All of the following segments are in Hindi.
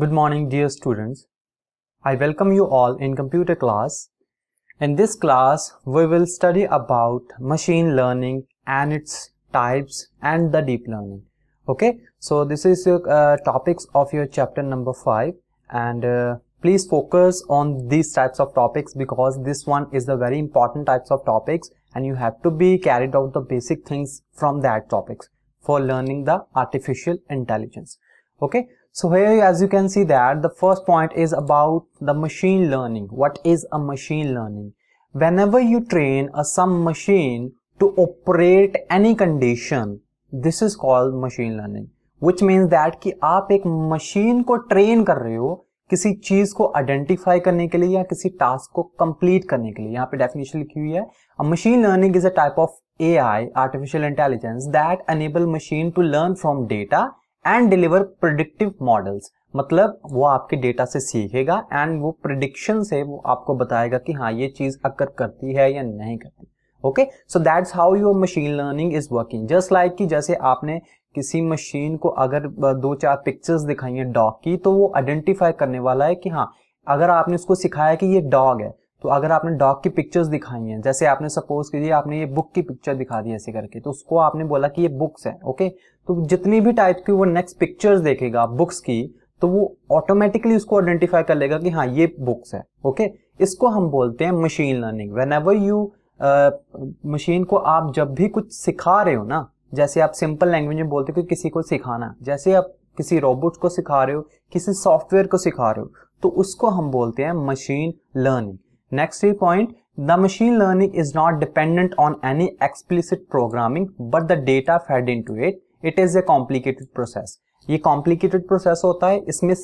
Good morning dear students. I welcome you all in computer class. In this class, we will study about machine learning and its types and the deep learning. Okay, so this is your uh, topics of your chapter number 5 and uh, please focus on these types of topics because this one is the very important types of topics and you have to be carried out the basic things from that topics for learning the artificial intelligence. Okay, so here as you can see that the first point is about the machine learning. What is a machine learning? Whenever you train a some machine to operate any condition, this is called machine learning. Which means that कि आप एक machine को train कर रहे हो किसी चीज को आइडेंटिफाई करने के लिए या किसी टास्क को कंप्लीट करने के लिए यहाँ पे डेफिनेशन लिखी हुई है machine learning is a type of A I artificial intelligence that enable machine to learn from data and deliver predictive models मतलब वो आपके डेटा से सीखेगा एंड वो प्रोडिक्शन से वो आपको बताएगा कि हाँ ये चीज़ अक्कर करती है या नहीं करती okay so that's how your machine learning is working just like कि जैसे आपने किसी मशीन को अगर दो चार पिक्चर्स दिखाई है डॉग की तो वो आइडेंटिफाई करने वाला है कि हाँ अगर आपने उसको सिखाया कि ये डॉग है तो अगर आपने डॉग की पिक्चर्स दिखाई हैं जैसे आपने सपोज कीजिए आपने ये बुक की पिक्चर दिखा दी ऐसे करके तो उसको आपने बोला कि ये बुक्स हैं ओके तो जितनी भी टाइप की वो नेक्स्ट पिक्चर्स देखेगा बुक्स की तो वो ऑटोमेटिकली उसको आइडेंटिफाई कर लेगा कि हाँ ये बुक्स है ओके इसको हम बोलते हैं machine learning whenever you machine को आप जब भी कुछ सिखा रहे हो ना जैसे आप सिंपल लैंग्वेज में बोलते हो कि किसी को सिखाना जैसे आप किसी रोबोट को सिखा रहे हो किसी सॉफ्टवेयर को सिखा रहे हो तो उसको हम बोलते हैं machine learning next three point the machine learning is not dependent on any explicit programming but the data fed into it it is a complicated process ये कॉम्प्लीकेटेड प्रोसेस होता है इसमें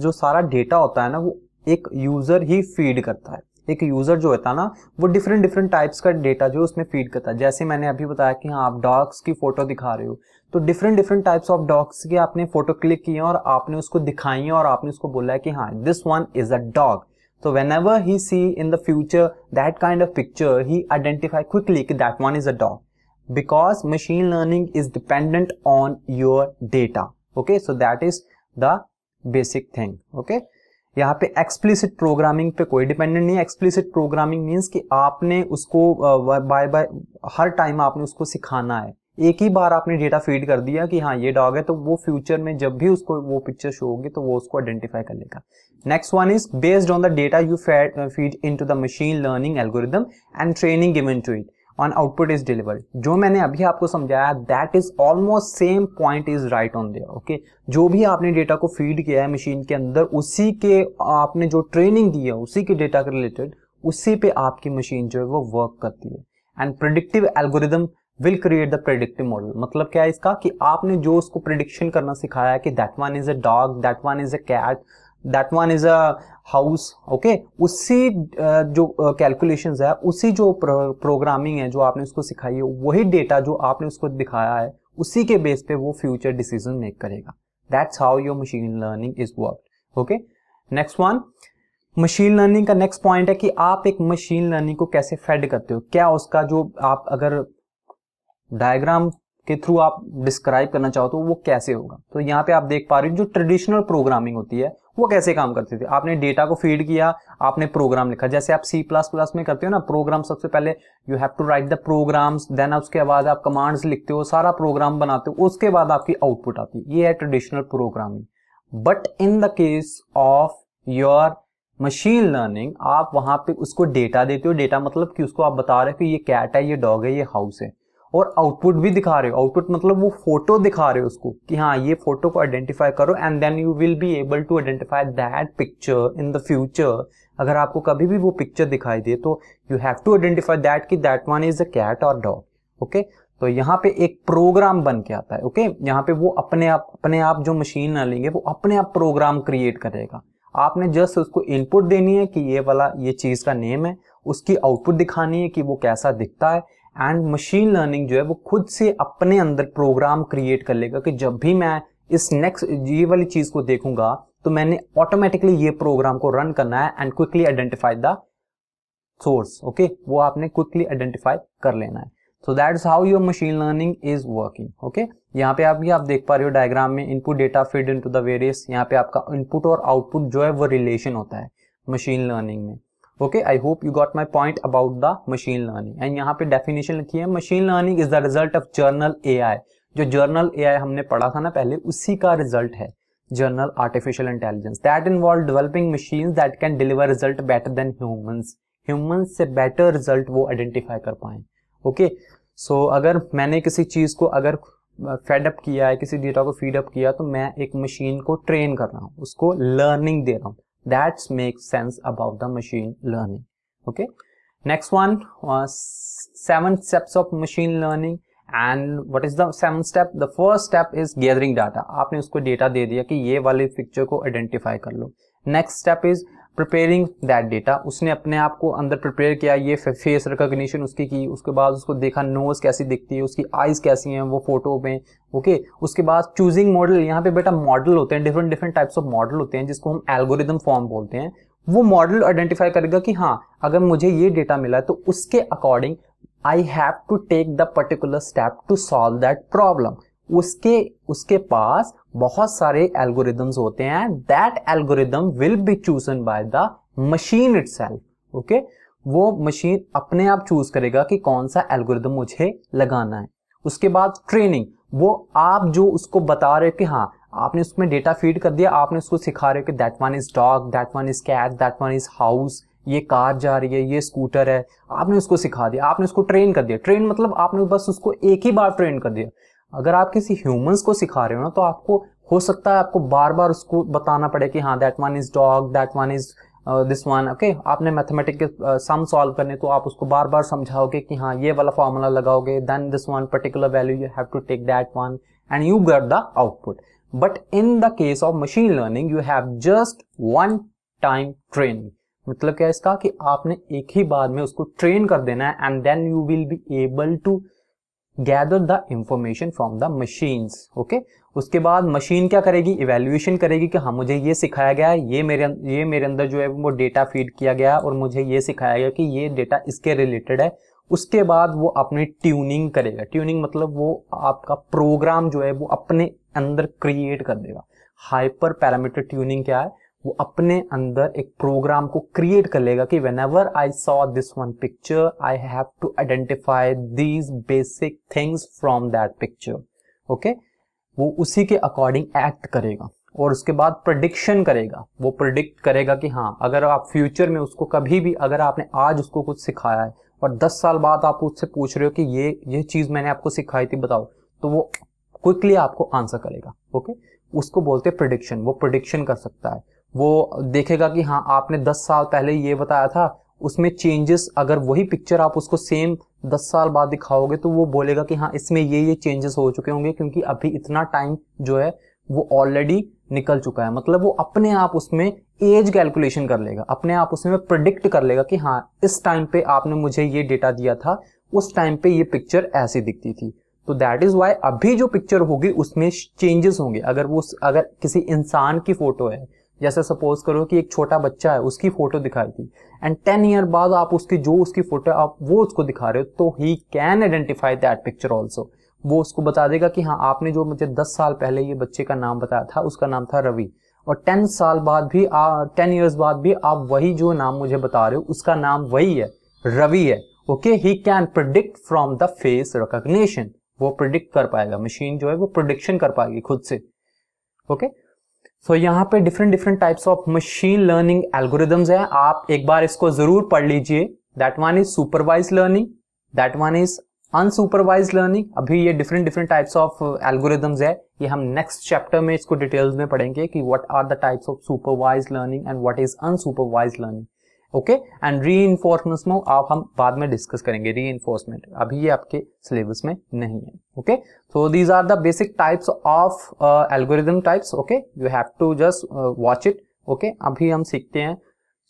जो सारा डेटा होता है ना वो एक यूजर ही फीड करता है एक यूज़र जो होता है ना वो डिफरेंट डिफरेंट टाइप्स का डेटा जो उसमें फीड करता है जैसे मैंने अभी बताया कि हाँ आप डॉग्स की फ़ोटो दिखा रहे हो तो different different types of dogs की आपने फ़ोटो क्लिक किए और आपने उसको दिखाई है और आपने उसको बोला है कि हाँ this one is a dog so whenever he see in the future that kind of picture he identify quickly कि that one is a dog because machine learning is dependent on your data okay so that is the basic thing okay यहाँ पे एक्सप्लिसिट प्रोग्रामिंग पे कोई डिपेंडेंट नहीं है एक्सप्लिसिट प्रोग्रामिंग मीन्स कि आपने उसको बाय uh, बाय हर टाइम आपने उसको सिखाना है एक ही बार आपने डेटा फीड कर दिया कि हाँ ये डॉग है तो वो फ्यूचर में जब भी उसको वो पिक्चर शो होगी तो वो उसको आइडेंटिफाई कर लेगा next one is based on the data you feed into the machine learning algorithm and training given to it on output is delivered जो मैंने अभी आपको समझाया that is almost same point is right on there okay जो भी आपने डेटा को फीड किया है मशीन के अंदर उसी के आपने जो ट्रेनिंग दी है उसी के डेटा के रिलेटेड उसी पे आपकी मशीन जो है वो वर्क करती है and predictive algorithm will create the predictive model मतलब क्या है इसका कि आपने जो उसको प्रिडिक्शन करना सिखाया कि that one is a dog that one is a cat that one is a house okay उसी जो कैलकुलेशन है उसी जो प्रोग्रामिंग है जो आपने उसको सिखाई है वही डेटा जो आपने उसको दिखाया है उसी के बेस पे वो फ्यूचर डिसीजन मेक करेगा that's how your machine learning is work okay next one machine learning का नेक्स्ट पॉइंट है कि आप एक मशीन लर्निंग को कैसे फेड करते हो क्या उसका जो आप अगर डायग्राम के थ्रू आप डिस्क्राइब करना चाहो तो वो कैसे होगा तो यहाँ पे आप देख पा रहे हो जो ट्रेडिशनल प्रोग्रामिंग होती है वो कैसे काम करती थे आपने डेटा को फीड किया आपने प्रोग्राम लिखा जैसे आप सी प्लस प्लस में करते हो ना प्रोग्राम सबसे पहले you have to write the programs then उसके बाद आप कमांड्स लिखते हो सारा प्रोग्राम बनाते हो उसके बाद आपकी आउटपुट आती है ये है traditional programming but in the case of your machine learning आप वहां पे उसको डेटा देते हो डेटा मतलब कि उसको आप बता रहे हो कि ये कैट है ये डॉग है ये हाउस है और आउटपुट भी दिखा रहे हो आउटपुट मतलब वो फोटो दिखा रहे हो उसको कि हाँ ये फोटो को आइडेंटिफाई करो and then you will be able to identify that picture in the future अगर आपको कभी भी वो पिक्चर दिखाई दे तो you have to identify that कि that one is a cat और डॉग ओके तो यहाँ पे एक प्रोग्राम बन के आता है ओके okay? यहाँ पे वो अपने आप अपने आप जो मशीन लेंगे वो अपने आप प्रोग्राम क्रिएट करेगा आपने जस्ट उसको इनपुट देनी है कि ये वाला ये चीज का नेम है उसकी आउटपुट दिखानी है कि वो कैसा दिखता है एंड मशीन लर्निंग जो है वो खुद से अपने अंदर प्रोग्राम क्रिएट कर लेगा कि जब भी मैं इस नेक्स्ट ये वाली चीज को देखूंगा तो मैंने ऑटोमेटिकली ये प्रोग्राम को रन करना है and quickly identify the source okay वो आपने क्विकली आइडेंटिफाई कर लेना है so that is how your machine learning is working okay यहाँ पे आप भी आप देख पा रहे हो डायग्राम में input data feed to the various यहाँ पे आपका इनपुट और आउटपुट जो है वो रिलेशन होता है मशीन लर्निंग में okay I hope you got my point about the machine learning and यहाँ पे डेफिनेशन लिखी है machine learning is the result of general A जो जर्नल ए हमने पढ़ा था ना पहले उसी का रिजल्ट है general artificial intelligence that involve developing machine that can deliver result better than humans human से बेटर रिजल्ट वो आइडेंटिफाई कर पाए ओके okay? सो so, अगर मैंने किसी चीज़ को अगर फेडअप किया है किसी डेटा को फीडअप किया तो मैं एक मशीन को ट्रेन कर रहा हूँ उसको लर्निंग दे रहा हूँ that makes sense about the machine learning okay next one uh, seven steps of machine learning and what is the seven step the first step is gathering data आपने उसको डेटा दे दिया कि ये वाले पिक्चर को आइडेंटिफाई कर लो next step is preparing that data उसने अपने आप को अंदर प्रिपेयर किया ये फेस रिकोगशन उसकी की उसके बाद उसको देखा नोज कैसी दिखती है उसकी आइज़ कैसी हैं वो फोटो में ओके okay? उसके बाद चूजिंग मॉडल यहाँ पे बेटा मॉडल होते हैं different different types of model होते हैं जिसको हम एल्गोरिदम फॉर्म बोलते हैं वो मॉडल आइडेंटिफाई करेगा कि हाँ अगर मुझे ये डेटा मिला तो उसके according I have to take the particular step to solve that problem उसके उसके पास बहुत सारे एल्गोरिदम्स होते हैं that algorithm will be chosen by the machine it okay वो मशीन अपने आप चूज करेगा कि कौन सा एल्गोरिदम मुझे लगाना है उसके बाद ट्रेनिंग वो आप जो उसको बता रहे हो कि हाँ आपने उसमें डेटा फीड कर दिया आपने उसको सिखा रहे हो कि that one is dog that one is cat that one is house ये कार जा रही है ये स्कूटर है आपने उसको सिखा दिया आपने उसको ट्रेन कर दिया ट्रेन मतलब आपने बस उसको एक ही बार ट्रेन कर दिया अगर आप किसी ह्यूमंस को सिखा रहे हो ना तो आपको हो सकता है आपको बार बार उसको बताना पड़े कि हाँ that one is dog that one is this one okay आपने मैथमेटिक के सम uh, सॉल्व करने तो आप उसको बार बार समझाओगे कि हाँ ये वाला फॉर्मूला लगाओगे then this one particular value you have to take that one and you get the output but in the case of machine learning you have just one time training मतलब क्या इसका कि आपने एक ही बार में उसको ट्रेन कर देना है and then you will be able to gather the information from the machines okay उसके बाद मशीन क्या करेगी इवेल्युएशन करेगी कि हाँ मुझे ये सिखाया गया है ये मेरे अं-, ये मेरे अंदर जो है वो डेटा फीड किया गया और मुझे ये सिखाया गया कि ये डेटा इसके रिलेटेड है उसके बाद वो अपनी ट्यूनिंग करेगा ट्यूनिंग मतलब वो आपका प्रोग्राम जो है वो अपने अंदर क्रिएट कर देगा हाइपर पैरामीटर ट्यूनिंग क्या है वो अपने अंदर एक प्रोग्राम को क्रिएट कर लेगा कि whenever I saw this one picture I have to identify these basic things from that picture okay वो उसी के अकॉर्डिंग एक्ट करेगा और उसके बाद प्रडिक्शन करेगा वो प्रडिक्ट करेगा कि हाँ अगर आप फ्यूचर में उसको कभी भी अगर आपने आज उसको कुछ सिखाया है और 10 साल बाद आप उससे पूछ रहे हो कि ये ये चीज़ मैंने आपको सिखाई थी बताओ तो वो क्विकली आपको आंसर करेगा ओके उसको बोलते हैं प्रडिक्शन वो प्रडिक्शन कर सकता है वो देखेगा कि हाँ आपने दस साल पहले ये बताया था उसमें चेंजेस अगर वही पिक्चर आप उसको सेम दस साल बाद दिखाओगे तो वो बोलेगा कि हाँ इसमें ये ये चेंजेस हो चुके होंगे क्योंकि अभी इतना टाइम जो है वो ऑलरेडी निकल चुका है मतलब वो अपने आप उसमें एज कैलकुलेशन कर लेगा अपने आप उसमें प्रडिक्ट कर लेगा कि हाँ इस टाइम पे आपने मुझे ये डेटा दिया था उस टाइम पे ये पिक्चर ऐसी दिखती थी तो दैट इज वाई अभी जो पिक्चर होगी उसमें चेंजेस होंगे अगर वो अगर किसी इंसान की फोटो है जैसे सपोज करो कि एक छोटा बच्चा है उसकी फोटो दिखाई थी एंड टेन ईयर बाद आप उसकी जो उसकी फोटो आप वो उसको दिखा रहे हो तो he can identify that picture also वो उसको बता देगा कि हाँ आपने जो मुझे दस साल पहले ये बच्चे का नाम बताया था उसका नाम था रवि और टेन साल बाद भी टेन ईयर्स बाद भी आप वही जो नाम मुझे बता रहे हो उसका नाम वही है रवि है okay he can predict from the face recognition वो प्रिडिक्ट कर पाएगा मशीन जो है वो प्रोडिक्शन कर पाएगी खुद से ओके okay? सो so, यहाँ पे different different types of machine learning algorithms हैं आप एक बार इसको जरूर पढ़ लीजिए that one is supervise learning that one is unsupervise learning अभी ये different different types of algorithms है ये हम नेक्स्ट चैप्टर में इसको डिटेल्स में पढ़ेंगे कि what are the types of supervise learning and what is unsupervise learning okay and री में आप हम बाद में डिस्कस करेंगे री अभी ये आपके सिलेबस में नहीं है okay so these are the basic types of algorithm types okay you have to just watch it okay अभी हम सीखते हैं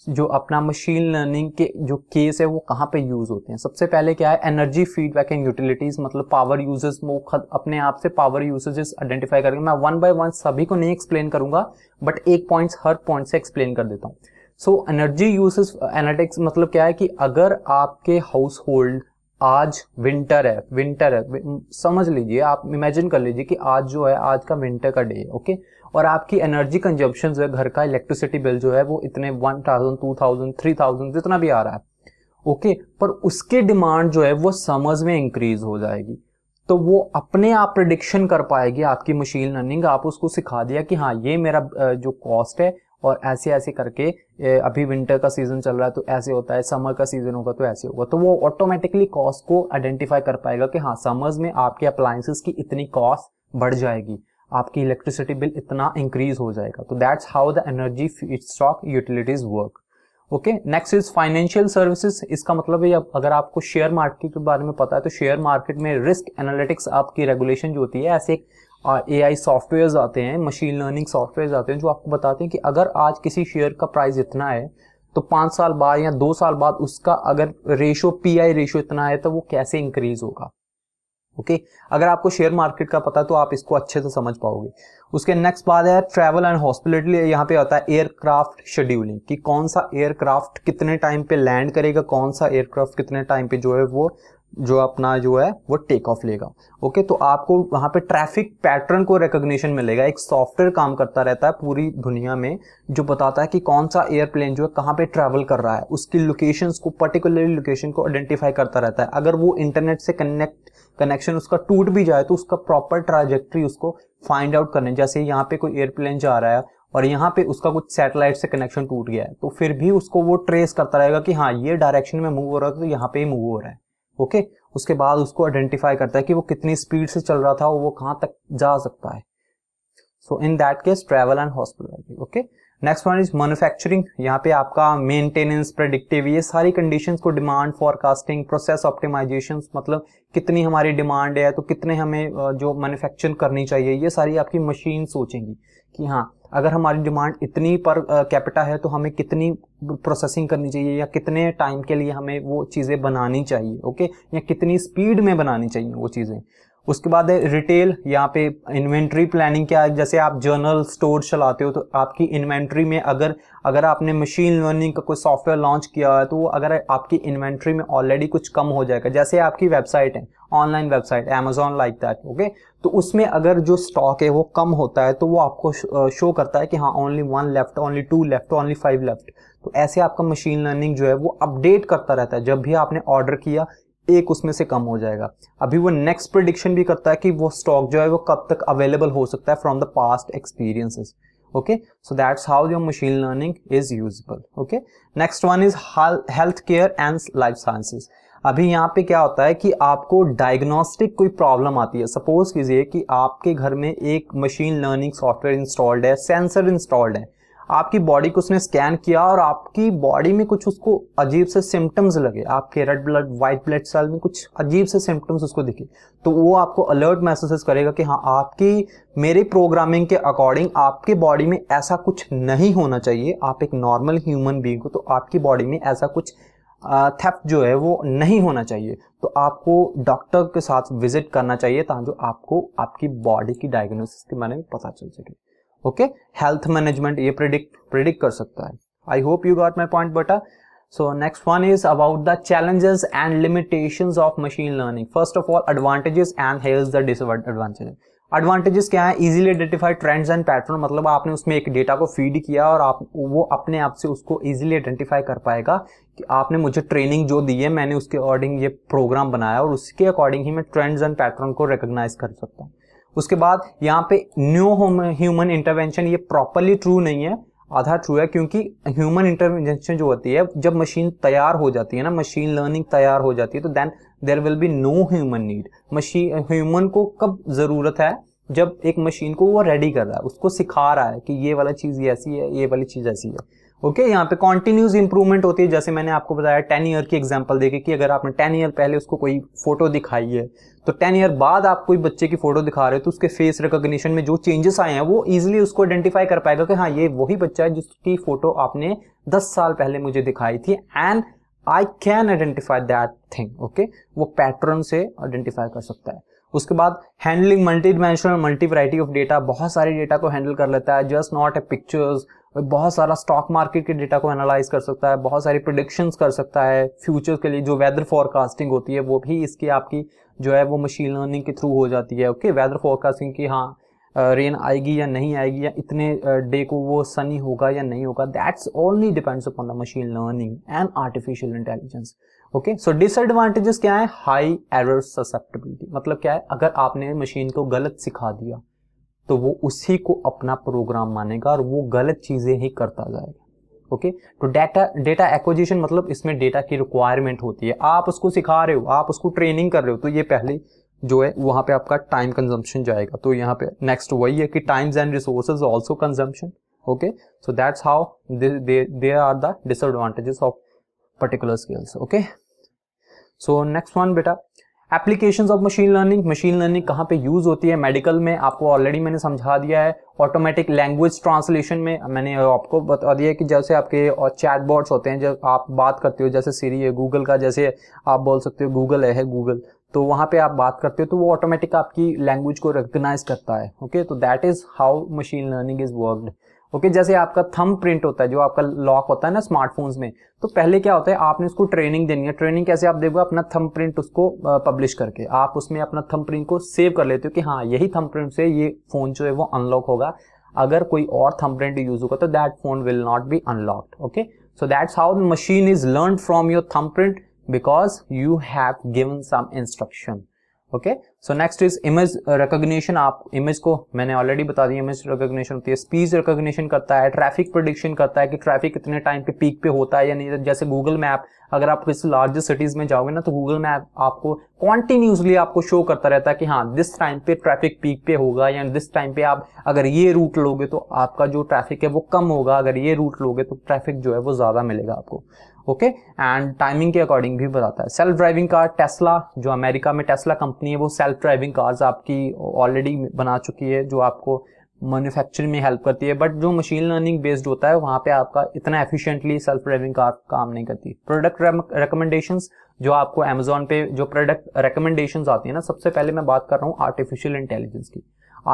जो अपना मशीन लर्निंग के जो केस है वो कहाँ पे यूज होते हैं सबसे पहले क्या है एनर्जी फीडबैक एंड यूटिलिटीज मतलब पावर यूजेस वो अपने आप से पावर यूजेस आइडेंटिफाई करेंगे मैं वन बाय वन सभी को नहीं एक्सप्लेन करूंगा बट एक पॉइंट्स हर पॉइंट से एक्सप्लेन कर देता हूँ सो एनर्जी यूसेस एनाटिक्स मतलब क्या है कि अगर आपके हाउस होल्ड आज विंटर है विंटर है समझ लीजिए आप इमेजिन कर लीजिए कि आज जो है आज का विंटर का डे है ओके और आपकी एनर्जी कंजप्शन जो है घर का इलेक्ट्रिसिटी बिल जो है वो इतने one thousand two thousand three thousand जितना भी आ रहा है ओके पर उसकी डिमांड जो है वो समझ में इंक्रीज हो जाएगी तो वो अपने आप प्रडिक्शन कर पाएगी आपकी मशीन लर्निंग आप उसको सिखा दिया कि हाँ ये मेरा uh, जो कॉस्ट है और ऐसे ऐसे करके अभी विंटर का सीजन चल रहा है तो ऐसे होता है समर का सीजन होगा तो ऐसे होगा तो वो ऑटोमेटिकली कॉस्ट को आइडेंटिफाई कर पाएगा कि हाँ समर्स में आपके अप्लायंसेस की इतनी कॉस्ट बढ़ जाएगी आपकी इलेक्ट्रिसिटी बिल इतना इंक्रीज हो जाएगा तो that's how the energy stock utilities work okay next is financial services इसका मतलब है अगर आपको शेयर मार्केट के बारे में पता है तो शेयर मार्केट में रिस्क एनालिटिक्स आपकी रेगुलेशन जो होती है ऐसे एक ए आई सॉफ्टवेयर आते हैं मशीन लर्निंग सॉफ्टवेयर आते हैं जो आपको बताते हैं कि अगर आज किसी शेयर का प्राइस इतना है तो पाँच साल बाद या दो साल बाद उसका अगर रेशो पी आई रेशो इतना है तो वो कैसे इंक्रीज होगा ओके अगर आपको शेयर मार्केट का पता है तो आप इसको अच्छे से समझ पाओगे उसके नेक्स्ट बात है ट्रैवल एंड हॉस्पिटलिटी यहाँ पे होता है एयरक्राफ्ट शेड्यूलिंग कि कौन सा एयरक्राफ्ट कितने टाइम पे लैंड करेगा कौन सा एयरक्राफ्ट कितने टाइम पे जो है वो जो अपना जो है वो टेक ऑफ लेगा ओके तो आपको वहां पे ट्रैफिक पैटर्न को रिकोग्निशन मिलेगा एक सॉफ्टवेयर काम करता रहता है पूरी दुनिया में जो बताता है कि कौन सा एयरप्लेन जो है कहाँ पे ट्रैवल कर रहा है उसकी लोकेशन को पर्टिकुलरली लोकेशन को आइडेंटिफाई करता रहता है अगर वो इंटरनेट से कनेक्ट कनेक्शन उसका टूट भी जाए तो उसका प्रॉपर ट्राजेक्ट्री उसको फाइंड आउट करने जैसे यहाँ पे कोई एयरप्लेन जा रहा है और यहाँ पे उसका कुछ सैटेलाइट से कनेक्शन टूट गया है तो फिर भी उसको वो ट्रेस करता रहेगा कि हाँ ये डायरेक्शन में मूव हो रहा है तो यहाँ पे ही मूव हो रहा है ओके उसके बाद उसको आइडेंटिफाई करता है कि वो कितनी स्पीड से चल रहा था और वो कहां तक जा सकता है so in that case travel and hospitality okay next one is manufacturing यहाँ पे आपका मेंटेनेंस प्रेडिक्टिव ये सारी कंडीशंस को डिमांड फॉरकास्टिंग प्रोसेस ऑप्टिमाइजेशन मतलब कितनी हमारी डिमांड है तो कितने हमें जो मैन्युफैक्चरिंग करनी चाहिए ये सारी आपकी मशीन सोचेंगी कि हाँ अगर हमारी डिमांड इतनी पर कैपिटा है तो हमें कितनी प्रोसेसिंग करनी चाहिए या कितने टाइम के लिए हमें वो चीज़ें बनानी चाहिए ओके या कितनी स्पीड में बनानी चाहिए वो चीज़ें उसके बाद है रिटेल यहाँ पे इन्वेंट्री प्लानिंग क्या है जैसे आप जर्नल स्टोर चलाते हो तो आपकी इन्वेंट्री में अगर अगर आपने मशीन लर्निंग का कोई सॉफ्टवेयर लॉन्च किया है तो वो अगर आपकी इन्वेंट्री में ऑलरेडी कुछ कम हो जाएगा जैसे आपकी वेबसाइट है online website Amazon like that okay तो उसमें अगर जो स्टॉक है वो कम होता है तो वो आपको शो करता है कि हाँ only one left only two left only five left तो ऐसे आपका मशीन लर्निंग जो है वो अपडेट करता रहता है जब भी आपने ऑर्डर किया एक उसमें से कम हो जाएगा अभी वो नेक्स्ट प्रिडिक्शन भी करता है कि वो स्टॉक जो है वो कब तक अवेलेबल हो सकता है from the past experiences okay so that's how your machine learning is usable okay next one is health care and life sciences अभी यहाँ पे क्या होता है कि आपको डायग्नोस्टिक कोई प्रॉब्लम आती है सपोज कीजिए कि आपके घर में एक मशीन लर्निंग सॉफ्टवेयर इंस्टॉल्ड है सेंसर इंस्टॉल्ड है आपकी बॉडी को उसने स्कैन किया और आपकी बॉडी में कुछ उसको अजीब से सिम्टम्स लगे आपके red blood white blood cell में कुछ अजीब से सिम्टम्स उसको दिखे तो वो आपको अलर्ट मैसेजेस करेगा कि हाँ आपकी मेरे प्रोग्रामिंग के अकॉर्डिंग आपके बॉडी में ऐसा कुछ नहीं होना चाहिए आप एक नॉर्मल ह्यूमन बींग हो तो आपकी बॉडी में ऐसा कुछ थेप जो है वो नहीं होना चाहिए तो आपको डॉक्टर के साथ विजिट करना चाहिए ताकि आपको आपकी बॉडी की डायग्नोसिस के बारे में पता चल सके ओके हेल्थ मैनेजमेंट ये प्रिडिक्ट प्रिडिक्ट कर सकता है I hope you got my point बेटा so next one is about the challenges and limitation of machine learning first of all advantages and hells the disadvantages advantages क्या है easily identify trends and pattern मतलब आपने उसमें एक डेटा को फीड किया और आप वो अपने आप से उसको इजिली आइडेंटिफाई कर पाएगा कि आपने मुझे ट्रेनिंग जो दी है मैंने उसके अकॉर्डिंग ये प्रोग्राम बनाया और उसके अकॉर्डिंग ही मैं ट्रेंड्स एंड पैटर्न को रिकोगनाइज कर सकता हूँ उसके बाद यहाँ पे न्यू ह्यूमन इंटरवेंशन ये प्रॉपरली ट्रू नहीं है आधा ट्रू है क्योंकि ह्यूमन इंटरवेंशन जो होती है जब मशीन तैयार हो जाती है ना मशीन लर्निंग तैयार हो जाती है तो then there will be no human need machine human को कब ज़रूरत है जब एक मशीन को वो रेडी कर रहा है उसको सिखा रहा है कि ये वाला चीज़ ऐसी है ये वाली चीज़ ऐसी है ओके okay, यहाँ पे कॉन्टिन्यूस इंप्रूवमेंट होती है जैसे मैंने आपको बताया टेन ईयर की एग्जांपल देखे कि अगर आपने टेन ईयर पहले उसको कोई फोटो दिखाई है तो टेन ईयर बाद आप कोई बच्चे की फोटो दिखा रहे हो तो उसके फेस रिकॉग्निशन में जो चेंजेस आए हैं वो इजीली उसको आइडेंटिफाई कर पाएगा कि हाँ ये वही बच्चा है जिसकी फोटो आपने दस साल पहले मुझे दिखाई थी and I can identify that thing okay वो पैटर्न से आइडेंटिफाई कर सकता है उसके बाद handling multi dimensional multi variety of data बहुत सारे डेटा को हैंडल कर लेता है जस्ट नॉट ए पिक्चर्स बहुत सारा स्टॉक मार्केट के डेटा को एनालाइज कर सकता है बहुत सारी प्रोडिक्शंस कर सकता है फ्यूचर के लिए जो वेदर फॉरकास्टिंग होती है वो भी इसकी आपकी जो है वो मशीन लर्निंग के थ्रू हो जाती है ओके वेदर फॉरकास्टिंग की हाँ रेन आएगी या नहीं आएगी या इतने डे को वो सनी होगा या नहीं होगा that's only depends upon the machine learning and artificial intelligence okay so disadvantages क्या है हाई एरर ससेप्टेबिलिटी मतलब क्या है अगर आपने मशीन को गलत सिखा दिया तो वो उसी को अपना प्रोग्राम मानेगा और वो गलत चीज़ें ही करता जाएगा ओके तो डेटा डेटा एक्विजिशन मतलब इसमें डेटा की रिक्वायरमेंट होती है आप उसको सिखा रहे हो आप उसको ट्रेनिंग कर रहे हो तो ये पहले जो है वहां पे आपका टाइम कंजम्पशन जाएगा तो यहाँ पे नेक्स्ट वही है कि times and resources also consumption okay so that's how they are the disadvantages of particular skills okay so next one बेटा applications of machine learning machine learning कहाँ पे यूज़ होती है मेडिकल में आपको ऑलरेडी मैंने समझा दिया है ऑटोमेटिक लैंग्वेज ट्रांसलेशन में मैंने आपको बता दिया कि जैसे आपके चैट बॉट्स होते हैं जब आप बात करते हो जैसे सीरी है गूगल का जैसे आप बोल सकते हो गूगल है गूगल तो वहाँ पे आप बात करते हो तो वो ऑटोमेटिक आपकी लैंग्वेज को रिकग्नाइज करता है ओके तो that is how machine learning is worked okay जैसे आपका थंब प्रिंट होता है जो आपका लॉक होता है ना स्मार्टफोन्स में तो पहले क्या होता है आपने उसको ट्रेनिंग देनी है ट्रेनिंग कैसे आप देखो अपना थंब प्रिंट उसको पब्लिश करके आप उसमें अपना थंब प्रिंट को सेव कर लेते हो कि हाँ यही थंब प्रिंट से ये फोन जो है वो अनलॉक होगा अगर कोई और थंब प्रिंट यूज होगा तो that phone will not be unlocked okay so that's how machine is learn from your thumb print because you have given some instruction okay so next is image recognition आप इमेज को मैंने ऑलरेडी बता दी इमेज रिकोगशन होती है स्पीड रिकोगशन करता है ट्रैफिक प्रोडिक्शन करता है कि ट्रैफिक कितने टाइम पे पीक पे होता है या नहीं जैसे गूगल मैप अगर आप किसी लार्जेस्ट सिटीज में जाओगे ना तो गूगल मैप आपको कॉन्टिन्यूसली आपको शो करता रहता है कि हाँ दिस टाइम पे ट्रैफिक पीक पे होगा या दिस टाइम पे आप अगर ये रूट लोगे तो आपका जो ट्रैफिक है वो कम होगा अगर ये रूट लोगे तो ट्रैफिक जो है वो ज़्यादा मिलेगा आपको ओके एंड टाइमिंग के अकॉर्डिंग भी बताता है सेल्फ ड्राइविंग कार टेस्ला जो अमेरिका में टेस्ला कंपनी है वो सेल्फ ड्राइविंग कार्स आपकी ऑलरेडी बना चुकी है जो आपको मैन्युफैक्चरिंग में हेल्प करती है बट जो मशीन लर्निंग बेस्ड होता है वहाँ पे आपका इतना एफिशिएंटली सेल्फ ड्राइविंग कार काम नहीं करती प्रोडक्ट रिकमेंडेशन जो आपको अमेजोन पे जो प्रोडक्ट रिकमेंडेशन आती है ना सबसे पहले मैं बात कर रहा हूँ आर्टिफिशियल इंटेलिजेंस की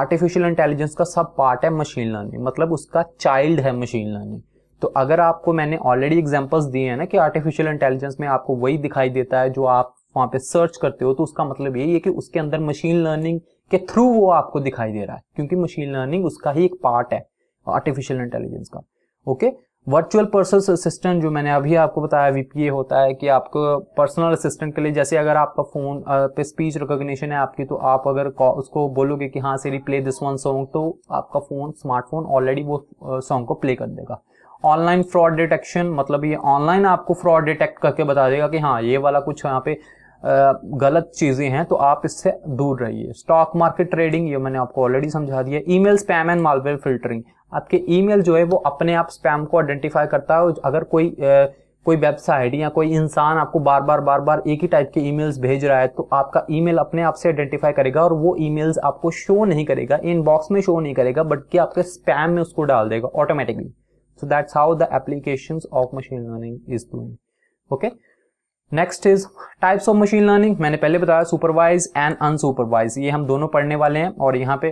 आर्टिफिशियल इंटेलिजेंस का सब पार्ट है मशीन लर्निंग मतलब उसका चाइल्ड है मशीन लर्निंग तो अगर आपको मैंने ऑलरेडी एग्जाम्पल्स दिए हैं ना कि आर्टिफिशियल इंटेलिजेंस में आपको वही दिखाई देता है जो आप वहां पे सर्च करते हो तो उसका मतलब यही है कि उसके अंदर मशीन लर्निंग के थ्रू वो आपको दिखाई दे रहा है क्योंकि मशीन लर्निंग उसका ही एक पार्ट है आर्टिफिशियल इंटेलिजेंस का ओके वर्चुअल पर्सनल असिस्टेंट जो मैंने अभी आपको बताया वीपीए होता है कि आपको पर्सनल असिस्टेंट के लिए जैसे अगर आपका फोन पे स्पीच रिकॉग्निशन है आपकी तो आप अगर उसको बोलोगे कि हाँ से रिप्ले दिस वन सॉन्ग तो आपका फोन स्मार्टफोन ऑलरेडी वो सॉन्ग को प्ले कर देगा ऑनलाइन फ्रॉड डिटेक्शन मतलब ये ऑनलाइन आपको फ्रॉड डिटेक्ट करके बता देगा कि हाँ ये वाला कुछ यहाँ पे गलत चीज़ें हैं तो आप इससे दूर रहिए स्टॉक मार्केट ट्रेडिंग ये मैंने आपको ऑलरेडी समझा दिया email spam and malware filtering आपके मेल जो है वो अपने आप स्पैम को आइडेंटिफाई करता है अगर कोई कोई वेबसाइट या कोई इंसान आपको बार बार बार बार एक ही टाइप के ईमेल्स भेज रहा है तो आपका ईमेल अपने आप से आइडेंटिफाई करेगा और वो ईमेल्स आपको शो नहीं करेगा इनबॉक्स में शो नहीं करेगा बट कि आपके स्पैम में उसको डाल देगा automatically So that's how the applications of machine learning is doing. Okay. Next is types of machine learning मैंने पहले बताया सुपरवाइज एंड अनसुपरवाइज ये हम दोनों पढ़ने वाले हैं और यहाँ पे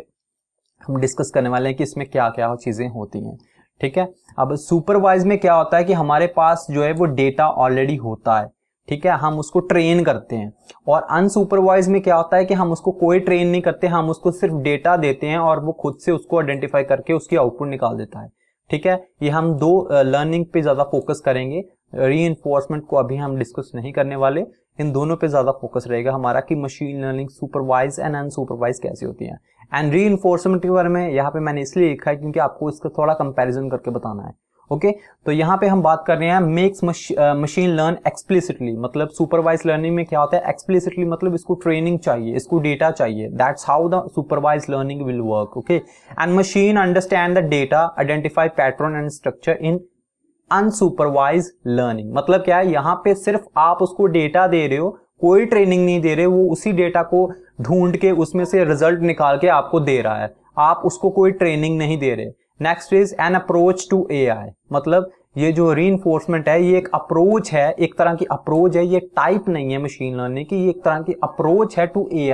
हम डिस्कस करने वाले हैं कि इसमें क्या क्या चीज़ें होती हैं ठीक है अब सुपरवाइज में क्या होता है कि हमारे पास जो है वो डेटा ऑलरेडी होता है ठीक है हम उसको ट्रेन करते हैं और अनसुपरवाइज में क्या होता है कि हम उसको कोई ट्रेन नहीं करते हम उसको सिर्फ डेटा देते हैं और वो खुद से उसको आइडेंटिफाई करके उसकी आउटपुट निकाल देता है ठीक है ये हम दो लर्निंग पे ज़्यादा फोकस करेंगे री को अभी हम डिस्कस नहीं करने वाले इन दोनों पे ज़्यादा फोकस रहेगा हमारा कि machine learning supervise and unsupervise कैसे होती है एंड री के बारे में यहाँ पे मैंने इसलिए लिखा है क्योंकि आपको इसका थोड़ा कंपेरिजन करके बताना है ओके okay? तो यहां पे हम बात कर रहे हैं मेक्स मशीन लर्न एक्सप्लिसिटली मतलब सुपरवाइज लर्निंग में क्या होता है एक्सप्लिसिटली मतलब इसको ट्रेनिंग चाहिए इसको डेटा चाहिए that's how the supervise learning will work okay and machine understand the data identify pattern and structure in unsupervise learning मतलब क्या है यहां पे सिर्फ आप उसको डेटा दे रहे हो कोई ट्रेनिंग नहीं दे रहे वो उसी डेटा को ढूंढ के उसमें से रिजल्ट निकाल के आपको दे रहा है आप उसको कोई ट्रेनिंग नहीं दे रहे next is an approach to a मतलब ये जो री है ये एक अप्रोच है एक तरह की अप्रोच है ये टाइप नहीं है मशीन लर्निंग की ये एक तरह की अप्रोच है टू ए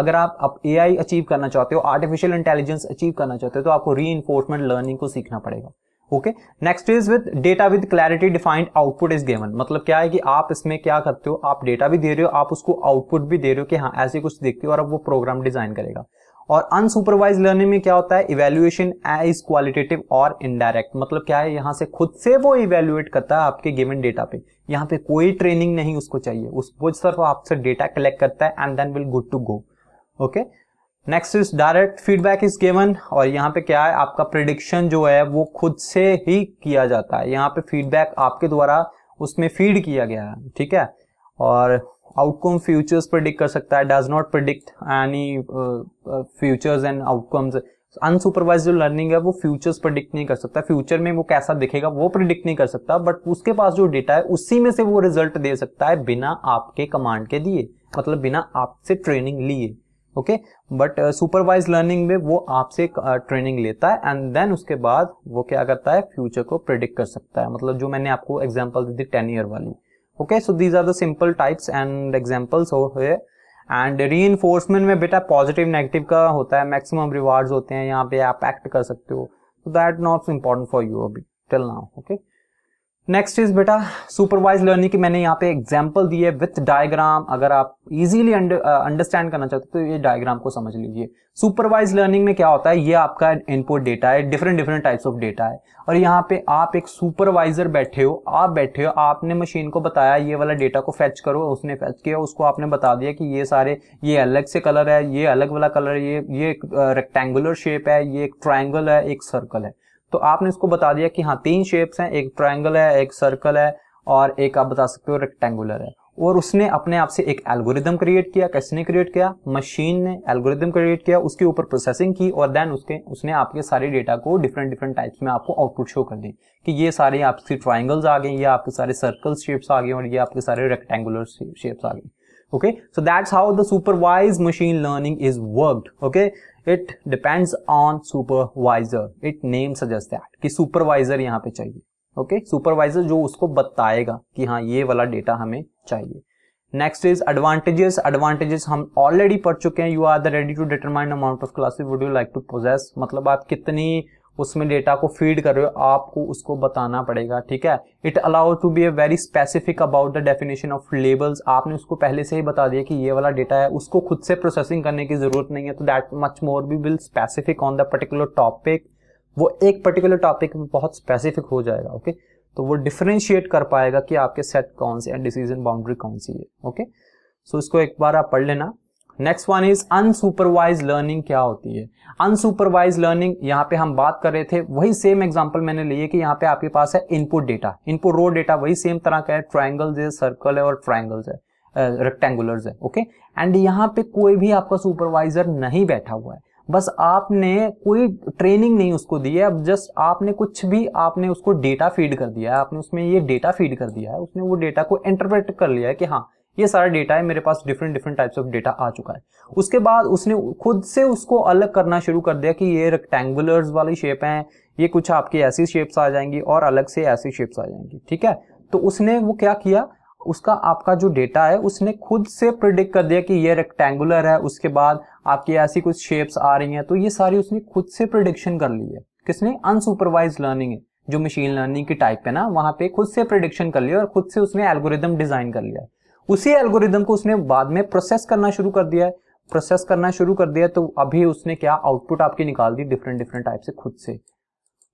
अगर आप ए आई अचीव करना चाहते हो आर्टिफिशियल इंटेलिजेंस अचीव करना चाहते हो तो आपको री लर्निंग को सीखना पड़ेगा okay next is with data with clarity defined output is given मतलब क्या है कि आप इसमें क्या करते हो आप डेटा भी दे रहे हो आप उसको आउटपुट भी दे रहे हो कि हाँ ऐसे कुछ देखते हो और अब वो प्रोग्राम डिजाइन करेगा और अनसुपरवाइज लर्निंग में क्या होता है इवेल्युएशन एज क्वालिटेटिव और इनडायरेक्ट मतलब क्या है यहाँ से खुद से वो इवेल्युएट करता है आपके गिवन डेटा पे यहाँ पे कोई ट्रेनिंग नहीं उसको चाहिए उसको सिर्फ आपसे डेटा कलेक्ट करता है and then will good to go okay next is direct feedback is given और यहाँ पे क्या है आपका प्रिडिक्शन जो है वो खुद से ही किया जाता है यहाँ पे फीडबैक आपके द्वारा उसमें फीड किया गया है ठीक है और आउटकम फ्यूचर्स प्रिडिक्ट कर सकता है does not predict any futures and outcomes unsupervise जो लर्निंग है वो फ्यूचर्स प्रिडिक्ट नहीं कर सकता फ्यूचर में वो कैसा दिखेगा वो प्रिडिक्ट नहीं कर सकता बट उसके पास जो डेटा है उसी में से वो रिजल्ट दे सकता है बिना आपके कमांड के दिए मतलब बिना आपसे ट्रेनिंग लिए ओके बट सुपरवाइज लर्निंग में वो आपसे ट्रेनिंग uh, लेता है एंड देन उसके बाद वो क्या करता है फ्यूचर को प्रिडिक्ट कर सकता है मतलब जो मैंने आपको एग्जाम्पल दी थी टेन ईयर वाली okay so these are the simple types and examples over here and में बेटा पॉजिटिव नेगेटिव का होता है मैक्सिमम रिवार्ड्स होते हैं यहाँ पे आप एक्ट कर सकते हो so that not important for you अभी till now okay next is बेटा सुपरवाइज लर्निंग की मैंने यहाँ पे एग्जाम्पल दी है विथ डायग्राम अगर आप इजीली अंडरस्टैंड uh, करना चाहते हो तो ये डायग्राम को समझ लीजिए सुपरवाइज लर्निंग में क्या होता है ये आपका इनपुट डेटा है different different types of data है और यहाँ पे आप एक सुपरवाइजर बैठे हो आप बैठे हो आपने मशीन को बताया ये वाला डेटा को फैच करो उसने फैच किया उसको आपने बता दिया कि ये सारे ये अलग से कलर है ये अलग वाला कलर है ये ये एक रेक्टेंगुलर uh, शेप है ये एक ट्राइंगल है एक सर्कल है तो आपने इसको बता दिया कि हाँ तीन शेप्स हैं एक ट्राइंगल है एक सर्कल है और एक आप बता सकते हो रेक्टेंगुलर है और उसने अपने आप से एक एल्गोरिदम क्रिएट किया ने क्रिएट किया मशीन ने एल्गोरिदम क्रिएट किया उसके ऊपर प्रोसेसिंग की और देन उसके उसने आपके सारे डेटा को डिफरेंट डिफरेंट टाइप्स में आपको आउटपुट शो कर दी कि ये सारे आपके ट्राइंगल्स आ गए ये आपके सारे सर्कल शेप्स आ गए और ये आपके सारे रेक्टेंगुलर शेप्स आ गए okay so that's how the supervise machine learning is worked okay it depends on supervisor it name suggest that कि सुपरवाइजर यहाँ पे चाहिए ओके okay? सुपरवाइजर जो उसको बताएगा कि हाँ ये वाला डेटा हमें चाहिए नेक्स्ट इज एडवांटेजेस एडवांटेजेस हम ऑलरेडी पढ़ चुके हैं you are the ready to determine amount of classes would you like to process मतलब आप कितनी उसमें डेटा को फीड कर रहे हो आपको उसको बताना पड़ेगा ठीक है it allow to be a very specific about the definition of labels आपने उसको पहले से ही बता दिया कि ये वाला डेटा है उसको खुद से प्रोसेसिंग करने की जरूरत नहीं है तो that much more be will specific on the particular topic वो एक पर्टिकुलर टॉपिक में बहुत स्पेसिफिक हो जाएगा ओके okay? तो वो डिफ्रेंशिएट कर पाएगा कि आपके सेट कौन से डिसीजन बाउंड्री कौन सी है ओके okay? सो so, इसको एक बार आप पढ़ लेना next one is unsupervise learning क्या होती है अनसुपरवाइज लर्निंग यहाँ पे हम बात कर रहे थे वही सेम एग्जांपल मैंने लिए कि यहाँ पे आपके पास है input data input raw data वही सेम तरह का है ट्राइंगल्स है सर्कल है और ट्राइंगल्स है रेक्टेंगुलर्स है ओके एंड यहाँ पे कोई भी आपका सुपरवाइजर नहीं बैठा हुआ है बस आपने कोई ट्रेनिंग नहीं उसको दी है अब जस्ट आपने कुछ भी आपने उसको डेटा फीड कर दिया है आपने उसमें ये डेटा फीड कर दिया है उसने वो डेटा को इंटरप्रेट कर लिया है कि हाँ ये सारा डेटा है मेरे पास different different types of data आ चुका है उसके बाद उसने खुद से उसको अलग करना शुरू कर दिया कि ये रेक्टेंगुलर्स वाली शेप हैं ये कुछ आपकी ऐसी शेप्स आ जाएंगी और अलग से ऐसी शेप्स आ जाएंगी ठीक है तो उसने वो क्या किया उसका आपका जो डेटा है उसने खुद से प्रिडिक्ट कर दिया कि ये रेक्टेंगुलर है उसके बाद आपकी ऐसी कुछ शेप्स आ रही हैं तो ये सारी उसने खुद से प्रिडिक्शन कर ली है किसने अनसुपरवाइज लर्निंग है जो मशीन लर्निंग की टाइप है ना वहां पे खुद से प्रिडिक्शन कर लिया और खुद से उसने एल्गोरिदम डिजाइन कर लिया उसी एल्गोरिदम को उसने बाद में प्रोसेस करना शुरू कर दिया है प्रोसेस करना शुरू कर दिया तो अभी उसने क्या आउटपुट आपकी निकाल दी डिफरेंट डिफरेंट टाइप से खुद से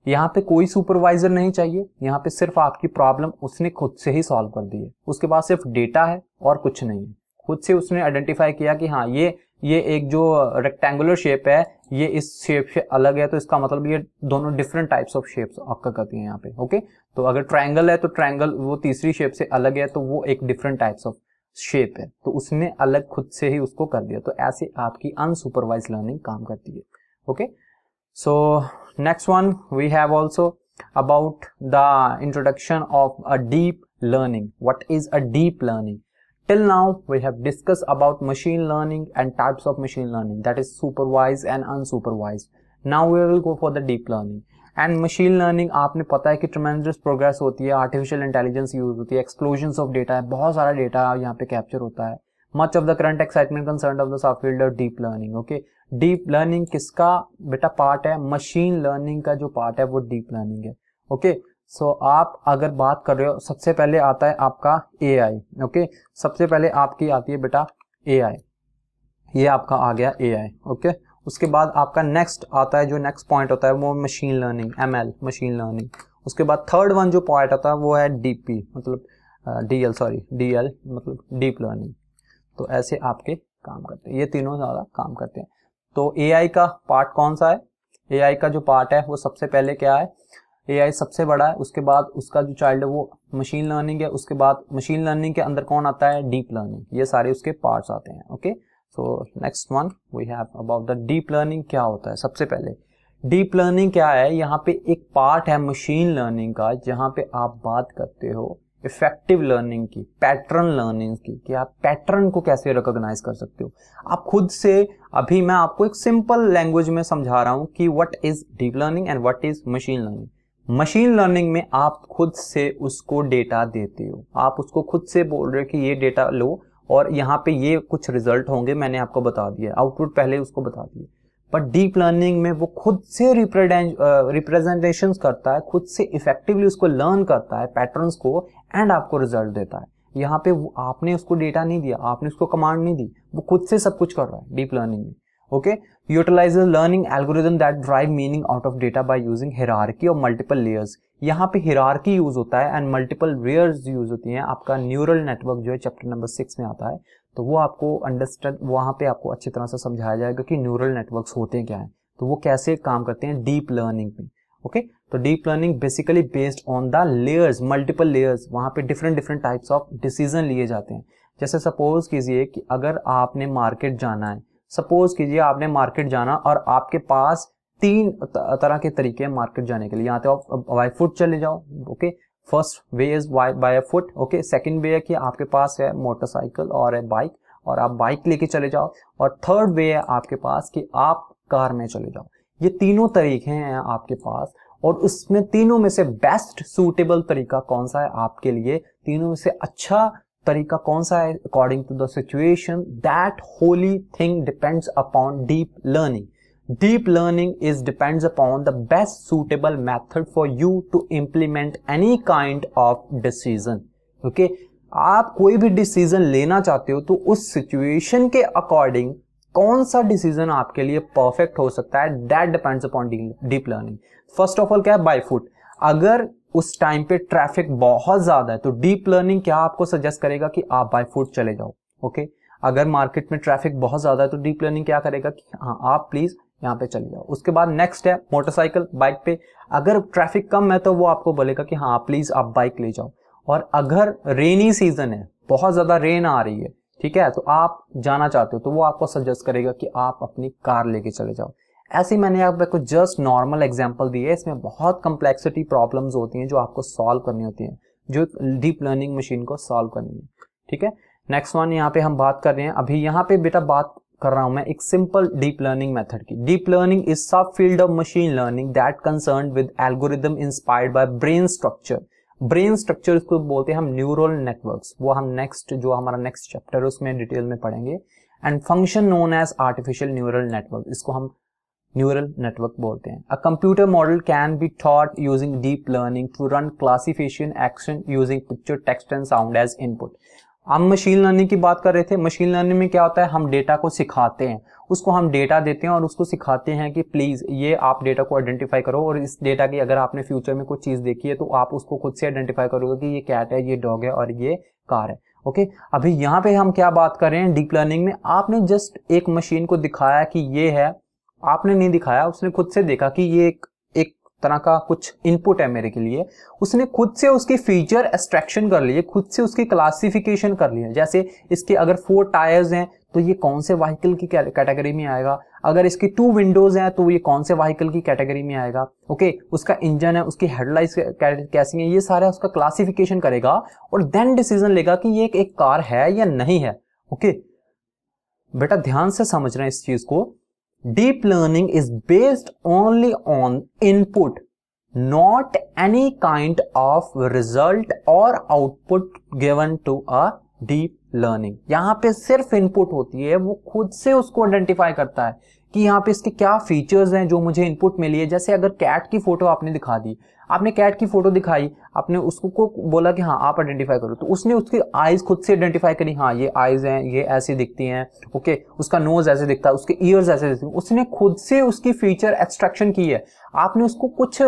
यहाँ पे कोई सुपरवाइजर नहीं चाहिए यहाँ पे सिर्फ आपकी प्रॉब्लम उसने खुद से ही सॉल्व कर दी है उसके पास सिर्फ डेटा है और कुछ नहीं है खुद से उसने आइडेंटिफाई किया कि हाँ ये ये एक जो रेक्टेंगुलर शेप है ये इस शेप से अलग है तो इसका मतलब ये दोनों डिफरेंट टाइप्स ऑफ शेप्स आपका करती हैं यहाँ पे ओके तो अगर ट्रायंगल है तो ट्रायंगल वो तीसरी शेप से अलग है तो वो एक डिफरेंट टाइप्स ऑफ शेप है तो उसने अलग खुद से ही उसको कर दिया तो ऐसे आपकी अनसुपरवाइज लर्निंग काम करती है okay so next one we have also about the introduction of a deep learning what is a deep learning till now we have discussed about machine learning and types of machine learning that is supervised and unsupervised. Now we will go for the deep learning. And machine learning आपने पता है कि ट्रमेंडस प्रोग्रेस होती है आर्टिफिशियल इंटेलिजेंस यूज होती है एक्सप्लोजन ऑफ डेटा है बहुत सारा डेटा यहाँ पे कैप्चर होता है much of the current excitement concern of the field of deep learning okay deep learning किसका बेटा पार्ट है मशीन लर्निंग का जो पार्ट है वो डीप लर्निंग है ओके okay? सो so, आप अगर बात कर रहे हो सबसे पहले आता है आपका ए आई ओके सबसे पहले आपकी आती है बेटा ए आई ये आपका आ गया ए आई ओके उसके बाद आपका नेक्स्ट आता है जो नेक्स्ट पॉइंट होता है वो machine learning M L machine learning उसके बाद थर्ड वन जो पॉइंट आता है वो है डी पी मतलब D L sorry D L मतलब डीप लर्निंग तो ऐसे आपके काम करते हैं ये तीनों ज़्यादा काम करते हैं तो ए का पार्ट कौन सा है ए का जो पार्ट है वो सबसे पहले क्या है एआई सबसे बड़ा है उसके बाद उसका जो चाइल्ड है वो मशीन लर्निंग है उसके बाद मशीन लर्निंग के अंदर कौन आता है डीप लर्निंग ये सारे उसके पार्ट्स आते हैं okay so next one we have about the deep learning क्या होता है सबसे पहले डीप लर्निंग क्या है यहाँ पे एक पार्ट है मशीन लर्निंग का जहाँ पे आप बात करते हो इफेक्टिव लर्निंग की पैटर्न लर्निंग की कि आप पैटर्न को कैसे रिकोगनाइज कर सकते हो आप खुद से अभी मैं आपको एक सिंपल लैंग्वेज में समझा रहा हूँ कि what is deep learning and what is machine learning machine learning में आप खुद से उसको डेटा देते हो आप उसको खुद से बोल रहे हो कि ये डेटा लो और यहाँ पे ये कुछ रिजल्ट होंगे मैंने आपको बता दिया आउटपुट पहले उसको बता दिया पर डीप लर्निंग में वो खुद से रिप्रेजेंटेशन करता है खुद से इफेक्टिवली उसको लर्न करता है पैटर्न्स को एंड आपको रिजल्ट देता है यहाँ पे वो आपने उसको डेटा नहीं दिया आपने उसको कमांड नहीं दी वो खुद से सब कुछ कर रहा है डीप लर्निंग में okay okay? Utilises learning algorithm that drive meaning out of data by using hierarchy और मल्टीपल लेयर्स यहाँ पे हिरारकी यूज होता है एंड मल्टीपल लेयर्स यूज होती हैं आपका न्यूरल नेटवर्क जो है चैप्टर नंबर सिक्स में आता है तो वो आपको अंडरस्टैंड वहाँ पे आपको अच्छी तरह से समझाया जाएगा कि न्यूरल नेटवर्क्स होते हैं क्या हैं तो वो कैसे काम करते हैं डीप लर्निंग पे ओके तो deep learning basically based on the layers multiple layers वहाँ पे different different types of decision लिए जाते हैं जैसे सपोज कीजिए कि अगर आपने मार्केट जाना है सपोज कीजिए आपने मार्केट जाना और आपके पास तीन तरह के तरीके हैं मार्केट जाने के लिए यहाँ तो आप बाय फुट चले जाओ okay first way is by foot okay second way है कि आपके पास है मोटरसाइकिल और है बाइक और आप बाइक लेके चले जाओ और थर्ड वे है आपके पास कि आप कार में चले जाओ ये तीनों तरीके हैं आपके पास और उसमें तीनों में से बेस्ट सूटेबल तरीका कौन सा है आपके लिए तीनों में से अच्छा तरीका कौन सा है according to the situation that whole thing depends upon deep learning deep learning is depends upon the best suitable method for you to implement any kind of decision okay आप कोई भी डिसीजन लेना चाहते हो तो उस सिचुएशन के अकॉर्डिंग कौन सा डिसीजन आपके लिए परफेक्ट हो सकता है that depends upon deep learning first of all क्या है बाई फुट अगर उस टाइम पे ट्रैफिक बहुत ज़्यादा है तो डीप लर्निंग क्या आपको सजेस्ट करेगा कि आप बाय फुट चले जाओ ओके अगर मार्केट में ट्रैफिक बहुत ज़्यादा है तो डीप लर्निंग क्या करेगा कि हाँ आप प्लीज़ यहाँ पे चले जाओ उसके बाद नेक्स्ट है मोटरसाइकिल बाइक पे अगर ट्रैफिक कम है तो वो आपको बोलेगा कि हाँ प्लीज़ आप बाइक ले जाओ और अगर रेनी सीजन है बहुत ज़्यादा रेन आ रही है ठीक है तो आप जाना चाहते हो तो वो आपको सजेस्ट करेगा कि आप अपनी कार लेके चले जाओ ऐसे ही मैंने आपको कुछ जस्ट नॉर्मल एग्जाम्पल दिए इसमें बहुत कम्प्लेक्सिटी प्रॉब्लम्स होती हैं जो आपको सॉल्व करनी होती हैं जो डीप लर्निंग मशीन को सॉल्व करनी है ठीक है नेक्स्ट वन यहाँ पे हम बात कर रहे हैं अभी यहाँ पे बेटा बात कर रहा हूं मैं एक सिंपल डीप लर्निंग मेथड की deep learning is sub field of machine learning that concern with algorithm inspired by brain structure brain structure को बोलते हैं हम न्यूरल नेटवर्क्स वो हम नेक्स्ट जो हमारा नेक्स्ट चैप्टर है उसमें डिटेल में पढ़ेंगे and function known as artificial neural network इसको हम न्यूरल नेटवर्क बोलते हैं a computer model can be thought using deep learning to run classification action using picture text and sound as input हम मशीन लर्निंग की बात कर रहे थे मशीन लर्निंग में क्या होता है हम डेटा को सिखाते हैं उसको हम डेटा देते हैं और उसको सिखाते हैं कि प्लीज़ ये आप डेटा को आइडेंटिफाई करो और इस डेटा की अगर आपने फ्यूचर में कोई चीज़ देखी है तो आप उसको खुद से आइडेंटिफाई करोगे कि ये कैट है ये डॉग है और ये कार है ओके अभी यहाँ पे हम क्या बात कर रहे हैं डीप लर्निंग में आपने जस्ट एक मशीन को दिखाया कि ये है आपने नहीं दिखाया उसने खुद से देखा कि ये एक एक तरह का कुछ इनपुट है मेरे के लिए उसने खुद से उसके फीचर एक्सट्रैक्शन कर लिए खुद से उसकी क्लासिफिकेशन कर लिया जैसे इसके अगर फोर टायर्स हैं तो ये कौन से व्हीकल की कैटेगरी में आएगा अगर इसके टू विंडोज हैं तो ये कौन से व्हीकल की कैटेगरी में आएगा ओके उसका इंजन है उसकी हेडलाइट कैसी है ये सारा उसका क्लासिफिकेशन करेगा और देन डिसीजन लेगा कि ये एक कार है या नहीं है ओके बेटा ध्यान से समझ रहे हैं इस चीज को deep learning is based only on input not any kind of result और output given to a deep learning यहां पे सिर्फ इनपुट होती है वो खुद से उसको आइडेंटिफाई करता है कि यहाँ पे इसके क्या फीचर्स हैं जो मुझे इनपुट मिली है जैसे अगर कैट की फोटो आपने दिखा दी आपने कैट की फोटो दिखाई आपने उसको को बोला कि हाँ आप आइडेंटिफाई करो तो उसने उसकी आईज खुद से आइडेंटिफाई करी हाँ ये आईज हैं ये ऐसी दिखती हैं ओके उसका नोज ऐसे दिखता है उसके ईयर्स ऐसे दिखते हैं उसने खुद से उसकी फीचर एक्सट्रैक्शन की है आपने उसको कुछ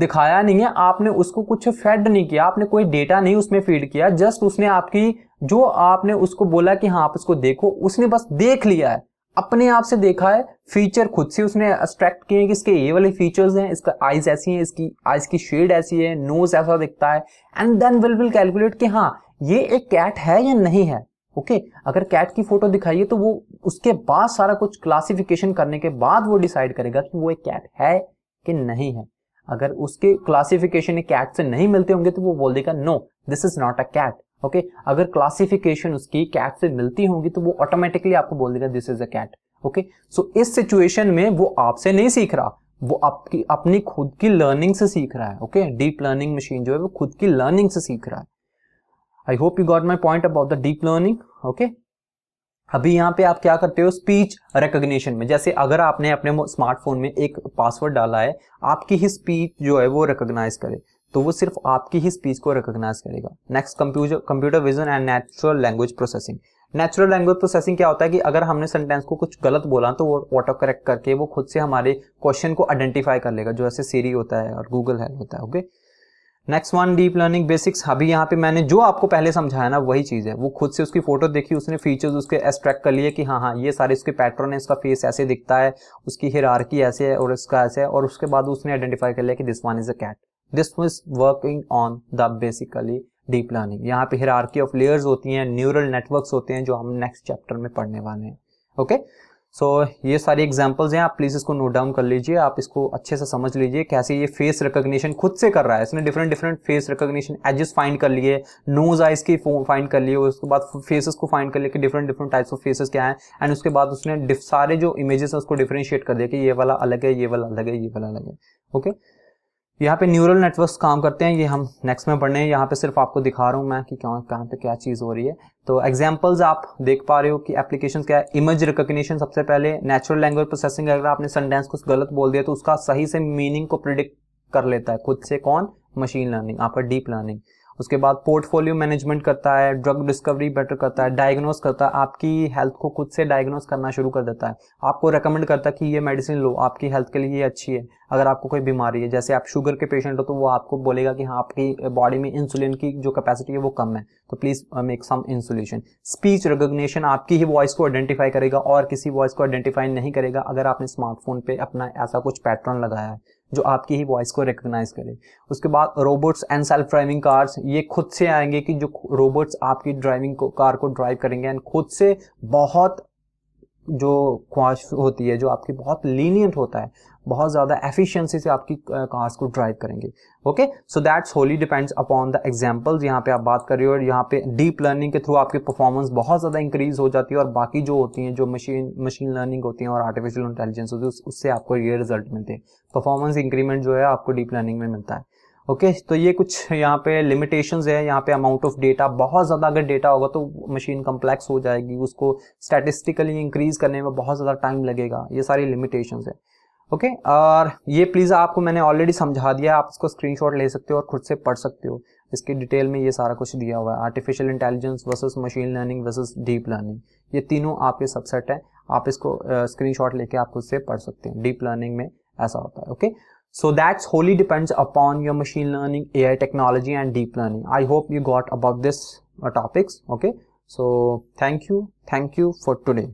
दिखाया नहीं है आपने उसको कुछ फेड नहीं किया आपने कोई डेटा नहीं उसमें फीड किया जस्ट उसने आपकी जो आपने उसको बोला कि हाँ आप इसको देखो उसने बस देख लिया है अपने आप से देखा है फीचर खुद से उसने एक्सट्रैक्ट किए हैं कि इसके ये वाले फीचर्स हैं इसका आइज ऐसी हैं इसकी आइज की शेड ऐसी है नोज ऐसा दिखता है and then will will calculate कि हाँ ये एक कैट है या नहीं है ओके okay, अगर कैट की फोटो दिखाइए तो वो उसके बाद सारा कुछ क्लासिफिकेशन करने के बाद वो डिसाइड करेगा कि वो एक कैट है कि नहीं है अगर उसके क्लासिफिकेशन कैट से नहीं मिलते होंगे तो वो बोल देगा no this is not a cat okay अगर क्लासिफिकेशन उसकी कैट से मिलती होगी तो वो ऑटोमेटिकली आपको बोल देगा this is a cat okay so इस सिचुएशन में वो आपसे नहीं सीख रहा वो आपकी अपनी खुद की लर्निंग से सीख रहा है ओके डीप लर्निंग मशीन जो है वो खुद की लर्निंग से सीख रहा है I hope you got my point about the deep learning okay अभी यहाँ पे आप क्या करते हो स्पीच रिकोगशन में जैसे अगर आपने अपने स्मार्टफोन में एक पासवर्ड डाला है आपकी ही स्पीच जो है वो रिकोगनाइज करे तो वो सिर्फ आपकी ही स्पीच को रिकोगनाइज करेगा next computer computer vision and natural language processing natural language processing क्या होता है कि अगर हमने सेंटेंस को कुछ गलत बोला तो वो ऑटो करेक्ट करके वो खुद से हमारे क्वेश्चन को आइडेंटिफाई कर लेगा जो ऐसे सीरी होता है और गूगल हेल्प होता है okay next one deep learning basics अभी यहाँ पे मैंने जो आपको पहले समझाया ना वही चीज़ है वो खुद से उसकी फोटो देखी उसने फीचर्स उसके एक्सट्रैक्ट कर लिए कि हाँ हाँ ये सारे उसके पैटर्न है इसका फेस ऐसे दिखता है उसकी हिरारकी ऐसे है और इसका ऐसे है और उसके बाद उसने आइडेंटिफाई कर लिया कि this one is a cat this was working on the basically deep learning यहाँ पे हिरार्की ऑफ लेयर्स होती हैं न्यूरल नेटवर्क्स होते हैं जो हम नेक्स्ट चैप्टर में पढ़ने वाले हैं ओके सो so, ये सारी एग्जाम्पल्स हैं आप प्लीज़ इसको नोट डाउन कर लीजिए आप इसको अच्छे से समझ लीजिए कैसे ये फेस रिकोगनीशन खुद से कर रहा है इसने different different face recognition edges find कर लिए नोज आइज की फाइंड कर लिए उसके बाद फेसेस को फाइंड कर लिए कि different different types of faces क्या है एंड उसके बाद उसने सारे जो इमेजेस है उसको डिफ्रेंशिएट कर दिया कि ये वाला अलग है ये वाला अलग है ये वाला अलग है ओके okay? यहाँ पे न्यूरल नेटवर्क्स काम करते हैं ये हम नेक्स्ट में पढ़ने हैं यहाँ पे सिर्फ आपको दिखा रहा हूँ मैं कि क्यों कहाँ पे क्या चीज़ हो रही है तो एग्जांपल्स आप देख पा रहे हो कि एप्लीकेशन क्या है इमेज रिकग्निशन सबसे पहले नेचुरल लैंग्वेज प्रोसेसिंग अगर आपने सेंटेंस कुछ गलत बोल दिया तो उसका सही से मीनिंग को प्रिडिक्ट कर लेता है खुद से कौन मशीन लर्निंग आपका डीप लर्निंग उसके बाद पोर्टफोलियो मैनेजमेंट करता है ड्रग डिस्कवरी बेटर करता है डायग्नोस करता है आपकी हेल्थ को खुद से डायग्नोस करना शुरू कर देता है आपको रिकमेंड करता है कि ये मेडिसिन लो आपकी हेल्थ के लिए ये अच्छी है अगर आपको कोई बीमारी है जैसे आप शुगर के पेशेंट हो तो वो आपको बोलेगा कि हाँ आपकी बॉडी में इंसुलिन की जो कैपेसिटी है वो कम है तो please make some insulation speech recognition आपकी ही वॉइस को आइडेंटिफाई करेगा और किसी वॉइस को आइडेंटिफाई नहीं करेगा अगर आपने स्मार्टफोन पर अपना ऐसा कुछ पैटर्न लगाया है जो आपकी ही वॉइस को रिकग्नाइज करे उसके बाद robots and self driving cars ये खुद से आएंगे कि जो रोबोट्स आपकी ड्राइविंग को कार को ड्राइव करेंगे एंड खुद से बहुत जो क्वाश होती है जो आपकी बहुत लीनियंट होता है बहुत ज़्यादा एफिशिएंसी से आपकी कार्स को ड्राइव करेंगे okay so that's wholly depends upon the examples यहाँ पे आप बात कर रहे हो और यहाँ पे डीप लर्निंग के थ्रू आपकी परफॉर्मेंस बहुत ज़्यादा इंक्रीज हो जाती है और बाकी जो होती हैं जो मशीन मशीन लर्निंग होती हैं और आर्टिफिशियल इंटेलिजेंस होती है उससे आपको ये रिजल्ट मिलते हैं परफॉर्मेंस इंक्रीमेंट जो है आपको डीप लर्निंग में मिलता है ओके okay, तो ये कुछ यहाँ पे लिमिटेशंस है यहाँ पे अमाउंट ऑफ डेटा बहुत ज़्यादा अगर डेटा होगा तो मशीन कम्प्लेक्स हो जाएगी उसको स्टैटिस्टिकली इंक्रीज करने में बहुत ज़्यादा टाइम लगेगा ये सारी लिमिटेशंस है ओके okay? और ये प्लीज़ आपको मैंने ऑलरेडी समझा दिया आप इसको स्क्रीनशॉट ले सकते हो और खुद से पढ़ सकते हो इसकी डिटेल में ये सारा कुछ दिया हुआ है artificial intelligence versus machine learning versus deep learning ये तीनों आपके सबसेट हैं आप इसको स्क्रीनशॉट लेके आप खुद से पढ़ सकते हैं डीप लर्निंग में ऐसा होता है okay okay? So that's wholly depends upon your machine learning, AI technology and deep learning. I hope you got about this uh, topics. Okay. So thank you. Thank you for today.